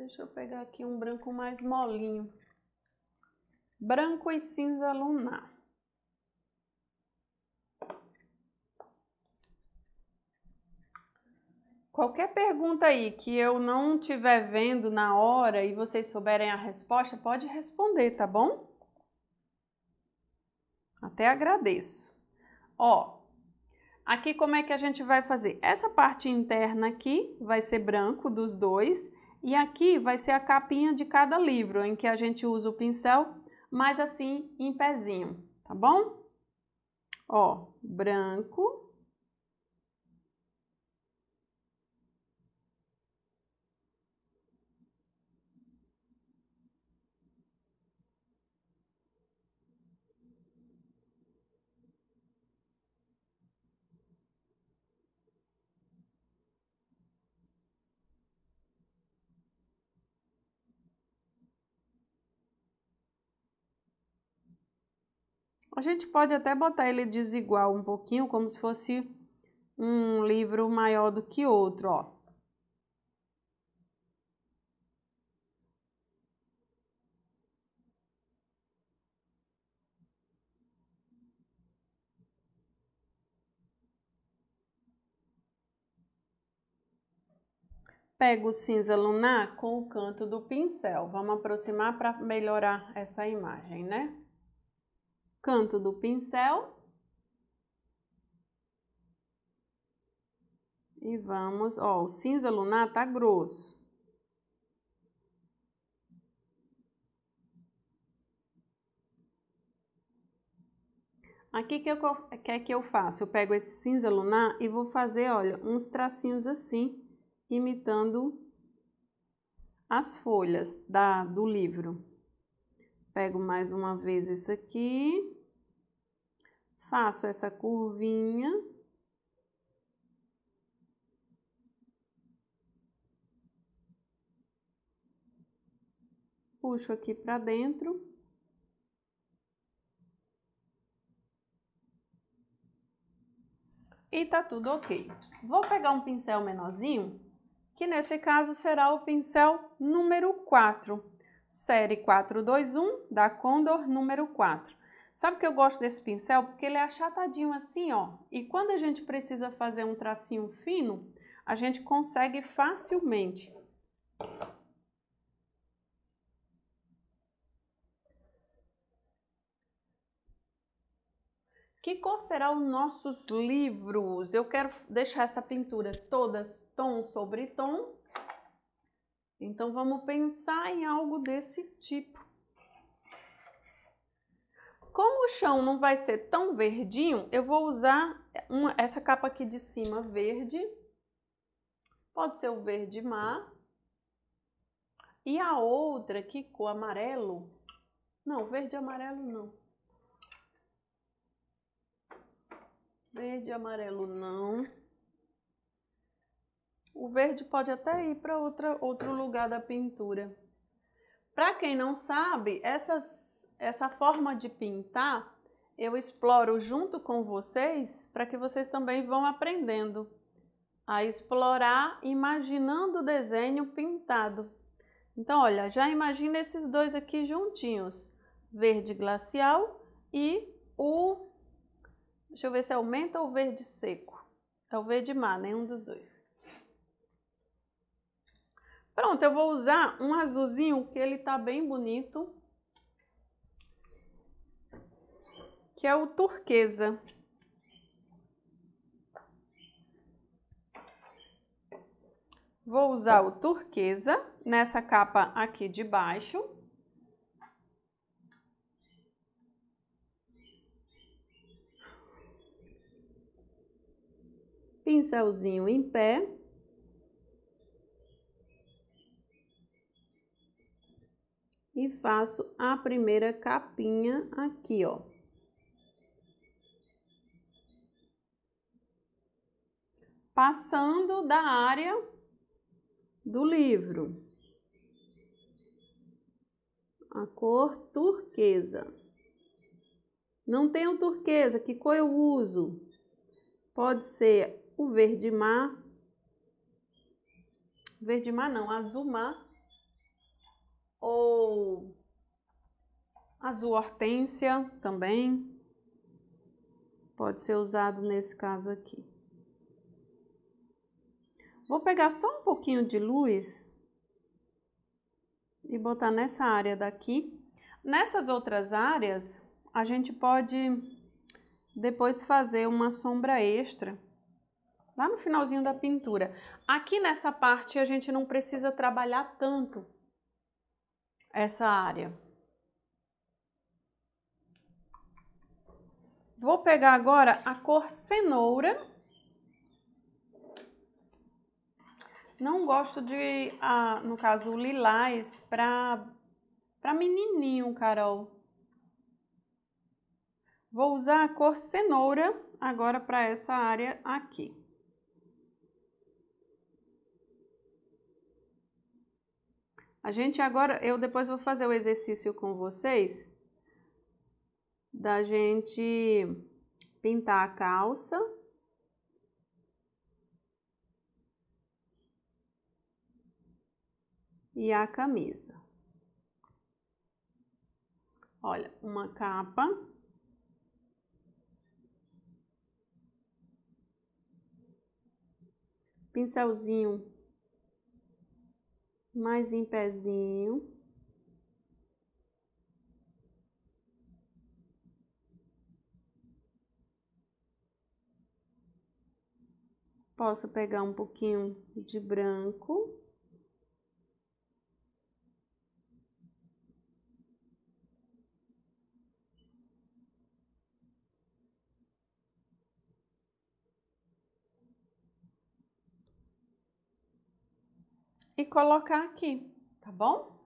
Deixa eu pegar aqui um branco mais molinho. Branco e cinza lunar. Qualquer pergunta aí que eu não estiver vendo na hora e vocês souberem a resposta, pode responder, tá bom? Até agradeço. Ó, aqui como é que a gente vai fazer? Essa parte interna aqui vai ser branco dos dois e aqui vai ser a capinha de cada livro em que a gente usa o pincel, mas assim em pezinho, tá bom? Ó, branco, A gente pode até botar ele desigual um pouquinho, como se fosse um livro maior do que outro, ó. Pego o cinza lunar com o canto do pincel. Vamos aproximar para melhorar essa imagem, né? canto do pincel e vamos, ó, o cinza lunar tá grosso. Aqui que eu que é que eu faço? Eu pego esse cinza lunar e vou fazer, olha, uns tracinhos assim, imitando as folhas da do livro. Pego mais uma vez esse aqui. Faço essa curvinha. Puxo aqui para dentro. E tá tudo ok. Vou pegar um pincel menorzinho, que nesse caso será o pincel número 4 série 421 da Condor número 4. Sabe que eu gosto desse pincel? Porque ele é achatadinho assim, ó. E quando a gente precisa fazer um tracinho fino, a gente consegue facilmente. Que cor será os nossos livros? Eu quero deixar essa pintura todas tom sobre tom então vamos pensar em algo desse tipo. Como o chão não vai ser tão verdinho, eu vou usar uma, essa capa aqui de cima verde. Pode ser o verde mar. E a outra aqui com amarelo. Não, verde e amarelo não. Verde e amarelo não. O verde pode até ir para outro lugar da pintura. Para quem não sabe, essas, essa forma de pintar eu exploro junto com vocês para que vocês também vão aprendendo a explorar imaginando o desenho pintado. Então, olha, já imagina esses dois aqui juntinhos, verde glacial e o, deixa eu ver se aumenta o ou verde seco. É o verde mar, nenhum dos dois. Pronto, eu vou usar um azulzinho que ele tá bem bonito. Que é o turquesa. Vou usar o turquesa nessa capa aqui de baixo. Pincelzinho em pé. e faço a primeira capinha aqui, ó. Passando da área do livro. A cor turquesa. Não tenho turquesa, que cor eu uso? Pode ser o verde mar. Verde mar não, azul mar ou azul hortênsia também pode ser usado nesse caso aqui. Vou pegar só um pouquinho de luz e botar nessa área daqui. Nessas outras áreas, a gente pode depois fazer uma sombra extra lá no finalzinho da pintura. Aqui nessa parte a gente não precisa trabalhar tanto, essa área. Vou pegar agora a cor cenoura. Não gosto de, ah, no caso, lilás para para menininho, Carol. Vou usar a cor cenoura agora para essa área aqui. A gente agora, eu depois vou fazer o exercício com vocês da gente pintar a calça. E a camisa. Olha, uma capa. Pincelzinho mais em pezinho. Posso pegar um pouquinho de branco. e colocar aqui, tá bom?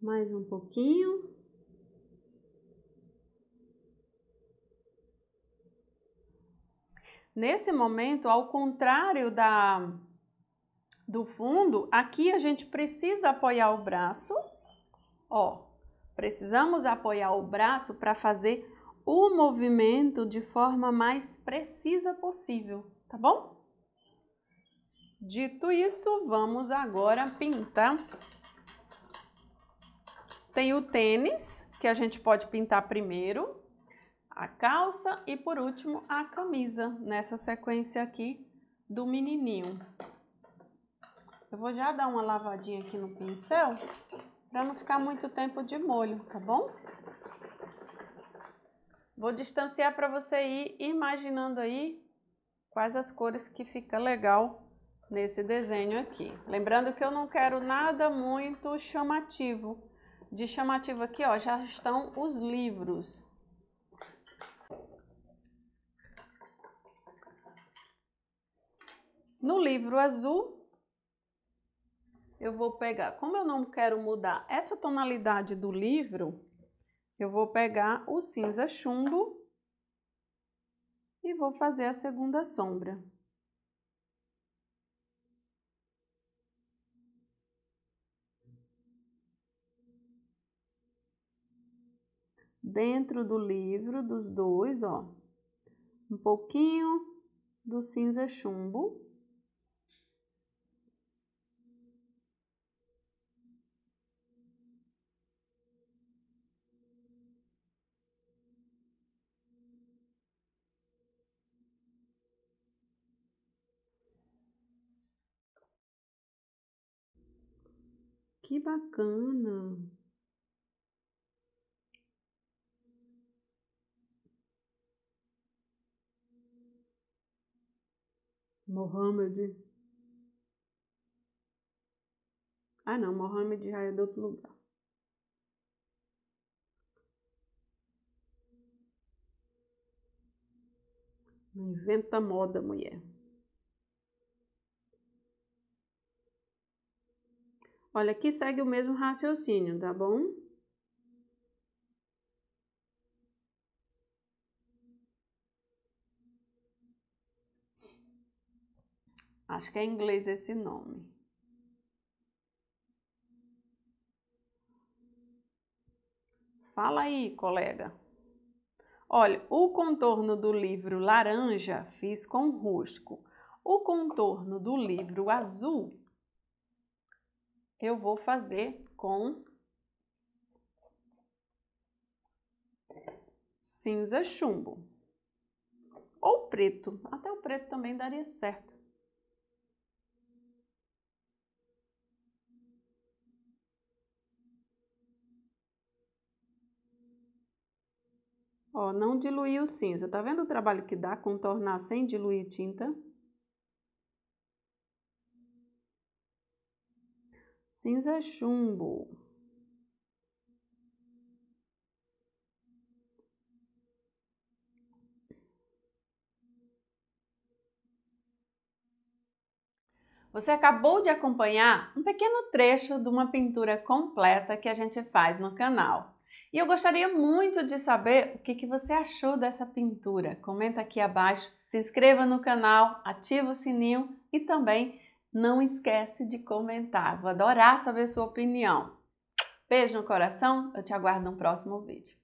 Mais um pouquinho. Nesse momento, ao contrário da do fundo, aqui a gente precisa apoiar o braço. Ó, precisamos apoiar o braço para fazer o movimento de forma mais precisa possível, tá bom? Dito isso, vamos agora pintar. Tem o tênis, que a gente pode pintar primeiro, a calça e por último a camisa, nessa sequência aqui do menininho. Eu vou já dar uma lavadinha aqui no pincel, para não ficar muito tempo de molho, tá bom? Vou distanciar para você ir imaginando aí quais as cores que fica legal nesse desenho aqui. Lembrando que eu não quero nada muito chamativo. De chamativo aqui, ó, já estão os livros. No livro azul, eu vou pegar, como eu não quero mudar essa tonalidade do livro, eu vou pegar o cinza chumbo e vou fazer a segunda sombra. dentro do livro dos dois, ó, um pouquinho do cinza chumbo. Que bacana! Mohamed. Ah, não, Mohamed já é de outro lugar. Não inventa moda, mulher. Olha, aqui segue o mesmo raciocínio, tá bom? Acho que é em inglês esse nome. Fala aí, colega. Olha, o contorno do livro laranja fiz com rústico. O contorno do livro azul eu vou fazer com cinza chumbo ou preto. Até o preto também daria certo. Ó, não diluiu cinza. Tá vendo o trabalho que dá contornar sem diluir tinta? Cinza é chumbo. Você acabou de acompanhar um pequeno trecho de uma pintura completa que a gente faz no canal. E eu gostaria muito de saber o que, que você achou dessa pintura. Comenta aqui abaixo, se inscreva no canal, ativa o sininho e também não esquece de comentar. Vou adorar saber sua opinião. Beijo no coração, eu te aguardo no próximo vídeo.